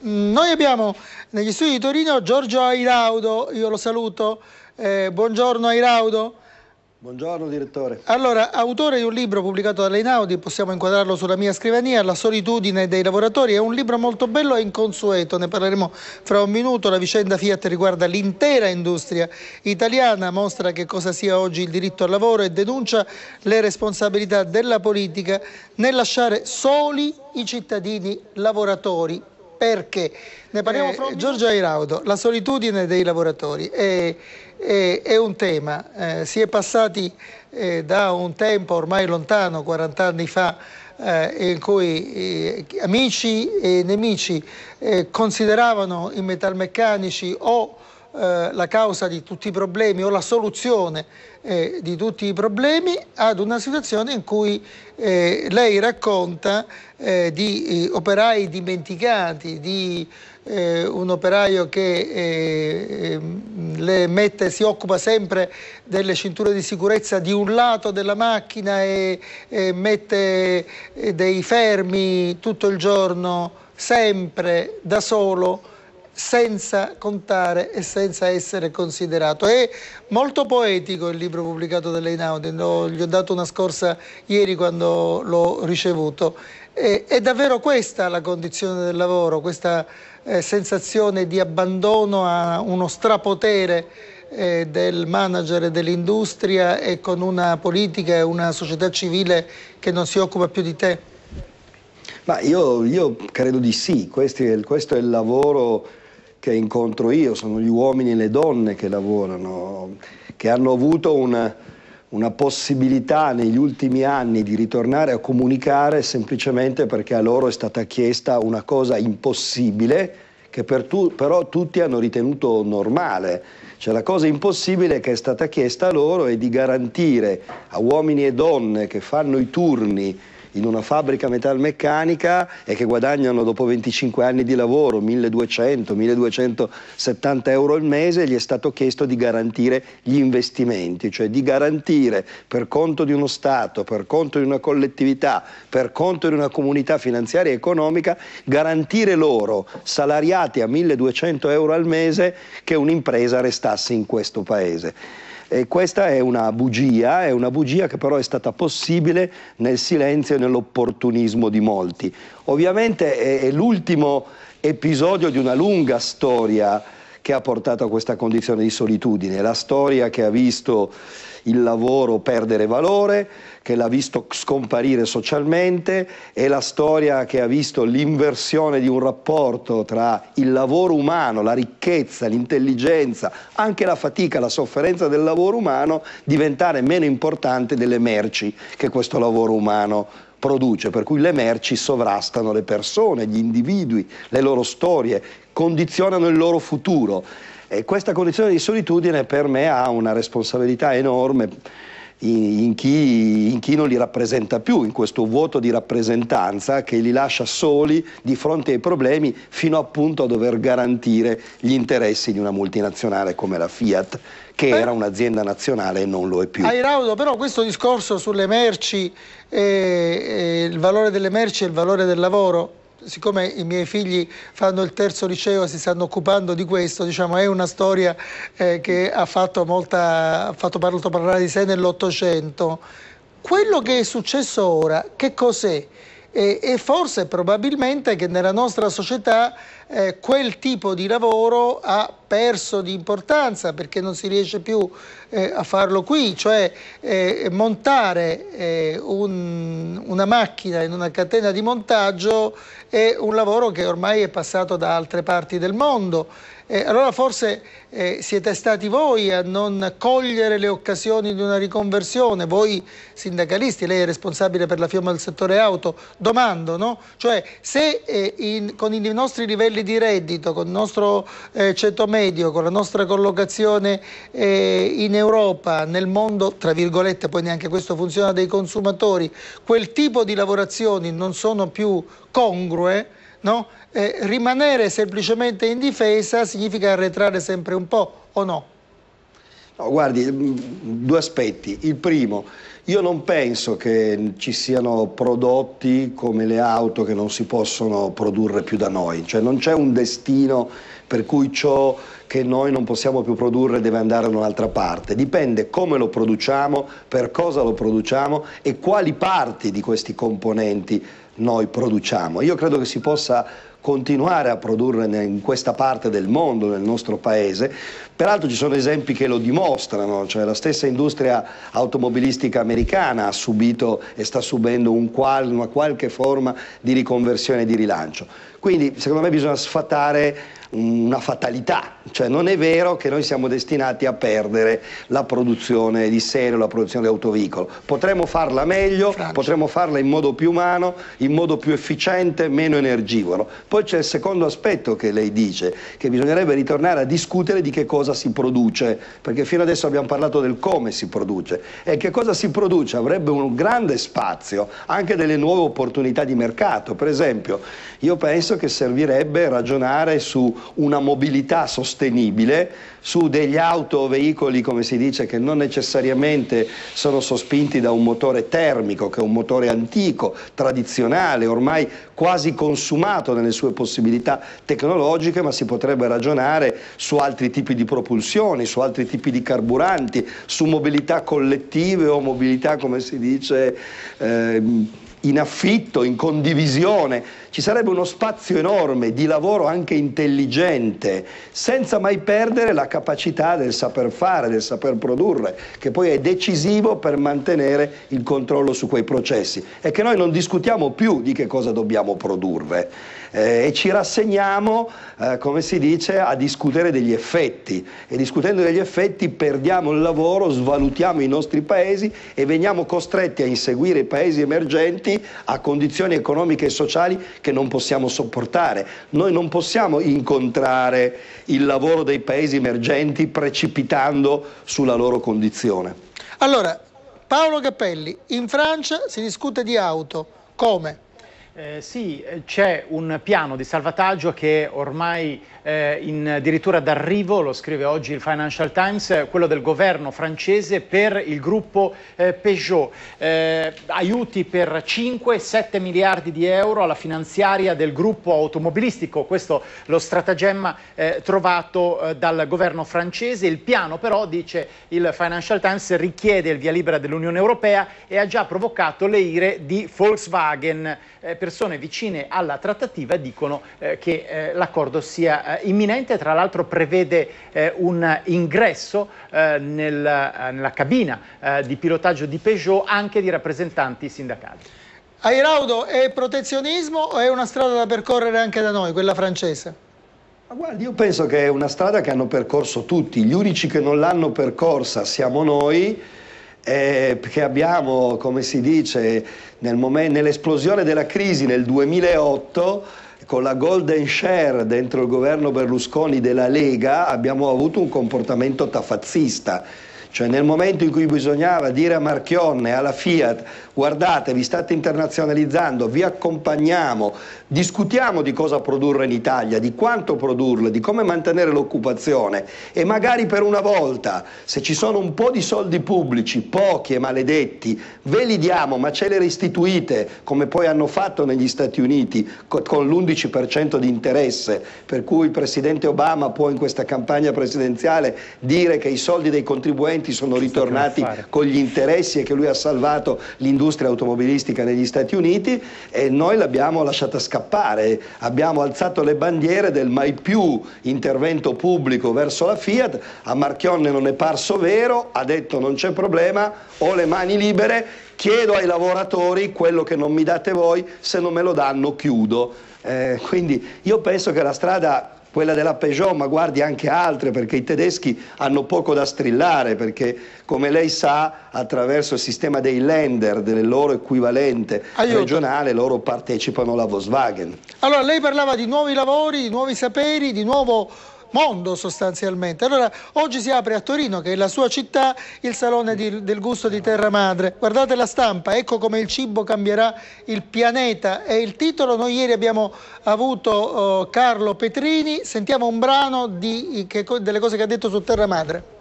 Noi abbiamo negli studi di Torino Giorgio Airaudo, io lo saluto. Eh, buongiorno Airaudo. Buongiorno direttore. Allora, autore di un libro pubblicato da Leinaudi, possiamo inquadrarlo sulla mia scrivania, La solitudine dei lavoratori, è un libro molto bello e inconsueto, ne parleremo fra un minuto, la vicenda Fiat riguarda l'intera industria italiana, mostra che cosa sia oggi il diritto al lavoro e denuncia le responsabilità della politica nel lasciare soli i cittadini lavoratori perché ne parliamo eh, Giorgio Airaudo, la solitudine dei lavoratori è, è, è un tema, eh, si è passati eh, da un tempo ormai lontano, 40 anni fa, eh, in cui eh, amici e nemici eh, consideravano i metalmeccanici o eh, la causa di tutti i problemi o la soluzione eh, di tutti i problemi ad una situazione in cui eh, lei racconta eh, di eh, operai dimenticati, di un operaio che ehm, mette, si occupa sempre delle cinture di sicurezza di un lato della macchina e, e mette dei fermi tutto il giorno, sempre da solo senza contare e senza essere considerato. È molto poetico il libro pubblicato da Leinaudi, no, gli ho dato una scorsa ieri quando l'ho ricevuto. È, è davvero questa la condizione del lavoro, questa eh, sensazione di abbandono a uno strapotere eh, del manager e dell'industria e con una politica e una società civile che non si occupa più di te? Ma io, io credo di sì, questo è, questo è il lavoro che incontro io, sono gli uomini e le donne che lavorano, che hanno avuto una, una possibilità negli ultimi anni di ritornare a comunicare semplicemente perché a loro è stata chiesta una cosa impossibile che per tu, però tutti hanno ritenuto normale. Cioè la cosa impossibile che è stata chiesta a loro è di garantire a uomini e donne che fanno i turni in una fabbrica metalmeccanica e che guadagnano dopo 25 anni di lavoro 1200-1270 euro al mese, gli è stato chiesto di garantire gli investimenti, cioè di garantire per conto di uno Stato, per conto di una collettività, per conto di una comunità finanziaria e economica, garantire loro, salariati a 1200 euro al mese, che un'impresa restasse in questo Paese. E questa è una bugia, è una bugia che però è stata possibile nel silenzio e nell'opportunismo di molti. Ovviamente è, è l'ultimo episodio di una lunga storia che ha portato a questa condizione di solitudine, la storia che ha visto il lavoro perdere valore, che l'ha visto scomparire socialmente, è la storia che ha visto l'inversione di un rapporto tra il lavoro umano, la ricchezza, l'intelligenza, anche la fatica, la sofferenza del lavoro umano diventare meno importante delle merci che questo lavoro umano produce, per cui le merci sovrastano le persone, gli individui, le loro storie, condizionano il loro futuro. E questa condizione di solitudine per me ha una responsabilità enorme in chi, in chi, non li rappresenta più, in questo vuoto di rappresentanza che li lascia soli di fronte ai problemi fino appunto a dover garantire gli interessi di una multinazionale come la Fiat che eh? era un'azienda nazionale e non lo è più. Airaudo, però questo discorso sulle merci, eh, eh, il valore delle merci e il valore del lavoro, siccome i miei figli fanno il terzo liceo e si stanno occupando di questo, diciamo, è una storia eh, che ha fatto, molta, ha fatto parlare di sé nell'Ottocento. Quello che è successo ora, che cos'è? e forse probabilmente che nella nostra società eh, quel tipo di lavoro ha perso di importanza perché non si riesce più eh, a farlo qui, cioè eh, montare eh, un, una macchina in una catena di montaggio è un lavoro che ormai è passato da altre parti del mondo. Eh, allora forse eh, siete stati voi a non cogliere le occasioni di una riconversione, voi sindacalisti, lei è responsabile per la firma del settore auto, domando, no? cioè se in, con i nostri livelli livelli di reddito, con il nostro eh, ceto medio, con la nostra collocazione eh, in Europa, nel mondo, tra virgolette, poi neanche questo funziona, dei consumatori, quel tipo di lavorazioni non sono più congrue, no? eh, rimanere semplicemente in difesa significa arretrare sempre un po', o no? No, guardi, mm, due aspetti. Il primo, io non penso che ci siano prodotti come le auto che non si possono produrre più da noi, cioè non c'è un destino per cui ciò che noi non possiamo più produrre deve andare da un'altra parte, dipende come lo produciamo, per cosa lo produciamo e quali parti di questi componenti noi produciamo. Io credo che si possa continuare a produrre in questa parte del mondo, nel nostro paese. Peraltro ci sono esempi che lo dimostrano, cioè la stessa industria automobilistica americana ha subito e sta subendo un qual, una qualche forma di riconversione e di rilancio. Quindi secondo me bisogna sfatare una fatalità cioè non è vero che noi siamo destinati a perdere la produzione di serie, la produzione di autoveicolo, Potremmo farla meglio, Francia. potremmo farla in modo più umano, in modo più efficiente, meno energivoro. Poi c'è il secondo aspetto che lei dice, che bisognerebbe ritornare a discutere di che cosa si produce, perché fino adesso abbiamo parlato del come si produce e che cosa si produce avrebbe un grande spazio anche delle nuove opportunità di mercato. Per esempio, io penso che servirebbe ragionare su una mobilità sostenibile sostenibile su degli auto o veicoli, come si dice, che non necessariamente sono sospinti da un motore termico, che è un motore antico, tradizionale, ormai quasi consumato nelle sue possibilità tecnologiche, ma si potrebbe ragionare su altri tipi di propulsioni, su altri tipi di carburanti, su mobilità collettive o mobilità, come si dice, eh, in affitto, in condivisione ci sarebbe uno spazio enorme di lavoro anche intelligente, senza mai perdere la capacità del saper fare, del saper produrre, che poi è decisivo per mantenere il controllo su quei processi. E che noi non discutiamo più di che cosa dobbiamo produrre eh, e ci rassegniamo, eh, come si dice, a discutere degli effetti. E discutendo degli effetti perdiamo il lavoro, svalutiamo i nostri paesi e veniamo costretti a inseguire i paesi emergenti a condizioni economiche e sociali che non possiamo sopportare. Noi non possiamo incontrare il lavoro dei paesi emergenti precipitando sulla loro condizione. Allora, Paolo Cappelli, in Francia si discute di auto, come? Eh, sì, eh, c'è un piano di salvataggio che ormai eh, in addirittura d'arrivo, lo scrive oggi il Financial Times, quello del governo francese per il gruppo eh, Peugeot. Eh, aiuti per 5-7 miliardi di euro alla finanziaria del gruppo automobilistico, questo lo stratagemma eh, trovato dal governo francese. Il piano però, dice il Financial Times, richiede il via libera dell'Unione Europea e ha già provocato le ire di Volkswagen. Eh, persone vicine alla trattativa dicono eh, che eh, l'accordo sia imminente, tra l'altro prevede un ingresso nella, nella cabina di pilotaggio di Peugeot anche di rappresentanti sindacali. Airaudo, è protezionismo o è una strada da percorrere anche da noi, quella francese? Ma guardi, io penso che è una strada che hanno percorso tutti, gli unici che non l'hanno percorsa siamo noi eh, che abbiamo, come si dice, nel momen- nell'esplosione della crisi nel 2008 con la golden share dentro il governo Berlusconi della Lega abbiamo avuto un comportamento tafazzista cioè nel momento in cui bisognava dire a Marchionne, alla Fiat, guardate vi state internazionalizzando, vi accompagniamo, discutiamo di cosa produrre in Italia, di quanto produrle, di come mantenere l'occupazione e magari per una volta se ci sono un po' di soldi pubblici, pochi e maledetti, ve li diamo ma ce li restituite come poi hanno fatto negli Stati Uniti con l'11% di interesse, per cui il Presidente Obama può in questa campagna presidenziale dire che i soldi dei contribuenti clienti sono ritornati con gli interessi e che lui ha salvato l'industria automobilistica negli Stati Uniti e noi l'abbiamo lasciata scappare, abbiamo alzato le bandiere del mai più intervento pubblico verso la Fiat, a Marchionne non è parso vero, ha detto non c'è problema, ho le mani libere, chiedo ai lavoratori quello che non mi date voi, se non me lo danno chiudo. Eh, quindi io penso che la strada quella della Peugeot, ma guardi anche altre, perché i tedeschi hanno poco da strillare, perché come lei sa, attraverso il sistema dei lender, del loro equivalente Aiuto. Ah, regionale, loro partecipano alla Volkswagen. Allora, lei parlava di nuovi lavori, di nuovi saperi, di nuovo mondo sostanzialmente. Allora oggi si apre a Torino, che è la sua città, il Salone di, del Gusto di Terra Madre. Guardate la stampa, ecco come il cibo cambierà il pianeta è il titolo. Noi ieri abbiamo avuto uh, Carlo Petrini, sentiamo un brano di, che, delle cose che ha detto su Terra Madre.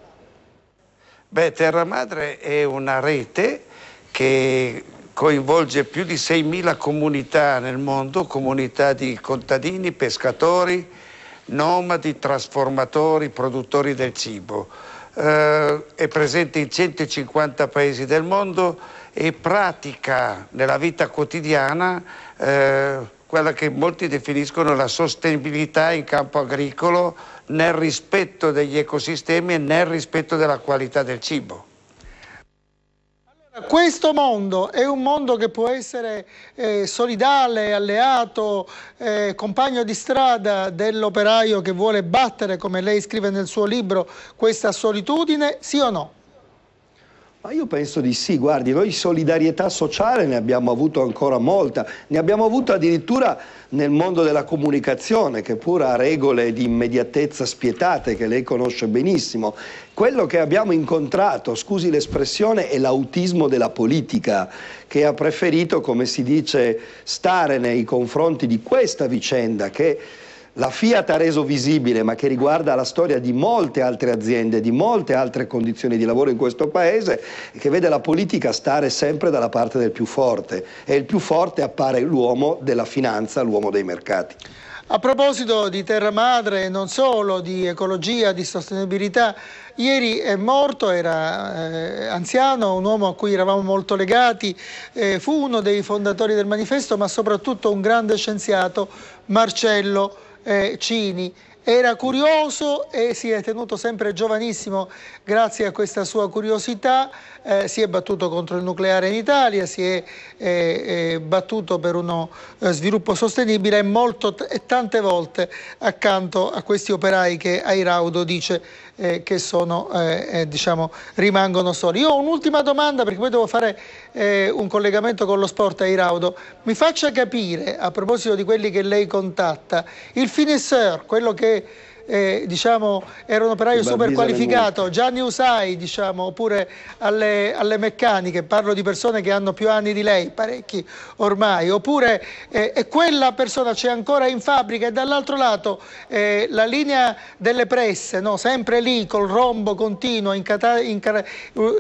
Beh, Terra Madre è una rete che coinvolge più di 6.000 comunità nel mondo, comunità di contadini, pescatori, nomadi, trasformatori, produttori del cibo. Eh, è presente in 150 paesi del mondo e pratica nella vita quotidiana eh, quella che molti definiscono la sostenibilità in campo agricolo nel rispetto degli ecosistemi e nel rispetto della qualità del cibo. Questo mondo è un mondo che può essere eh, solidale, alleato, eh, compagno di strada dell'operaio che vuole battere, come lei scrive nel suo libro, questa solitudine, sì o no? Ma io penso di sì, guardi, noi solidarietà sociale ne abbiamo avuto ancora molta, ne abbiamo avuto addirittura nel mondo della comunicazione, che pur ha regole di immediatezza spietate che lei conosce benissimo. Quello che abbiamo incontrato, scusi l'espressione, è l'autismo della politica, che ha preferito, come si dice, stare nei confronti di questa vicenda che la Fiat ha reso visibile, ma che riguarda la storia di molte altre aziende, di molte altre condizioni di lavoro in questo paese, che vede la politica stare sempre dalla parte del più forte e il più forte appare l'uomo della finanza, l'uomo dei mercati. A proposito di terra madre, non solo di ecologia, di sostenibilità, ieri è morto, era eh, anziano, un uomo a cui eravamo molto legati, eh, fu uno dei fondatori del manifesto, ma soprattutto un grande scienziato, Marcello eh, Cini. Era curioso e si è tenuto sempre giovanissimo grazie a questa sua curiosità, eh, si è battuto contro il nucleare in Italia, si è eh, eh battuto per uno eh, sviluppo sostenibile e, molto, e, tante volte accanto a questi operai che Airaudo dice eh, che sono, diciamo, rimangono soli. Io ho un'ultima domanda perché poi devo fare eh, un collegamento con lo sport a Iraudo, mi faccia capire, a proposito di quelli che lei contatta, il finisseur, quello che eh, diciamo, era un operaio super qualificato, Gianni Usai, diciamo, oppure alle, alle, meccaniche, parlo di persone che hanno più anni di lei, parecchi ormai, oppure eh, quella persona c'è ancora in fabbrica e dall'altro lato eh, la linea delle presse, no? sempre lì col rombo continuo in cata, in,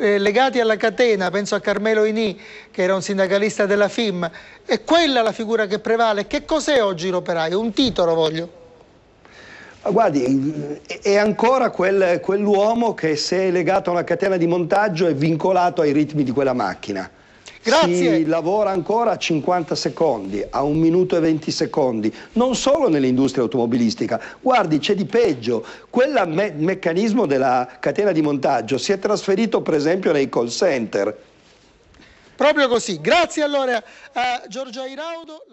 eh, legati alla catena, penso a Carmelo Inì che era un sindacalista della FIM, è quella la figura che prevale, che cos'è oggi l'operaio? Un titolo voglio. Guardi, è ancora quel, quell'uomo che se è legato a una catena di montaggio è vincolato ai ritmi di quella macchina. Grazie. Si lavora ancora a 50 secondi, a un minuto e 20 secondi, non solo nell'industria automobilistica. Guardi, c'è di peggio. Quel me meccanismo della catena di montaggio si è trasferito per esempio nei call center. Proprio così. Grazie allora a Giorgia Iraudo.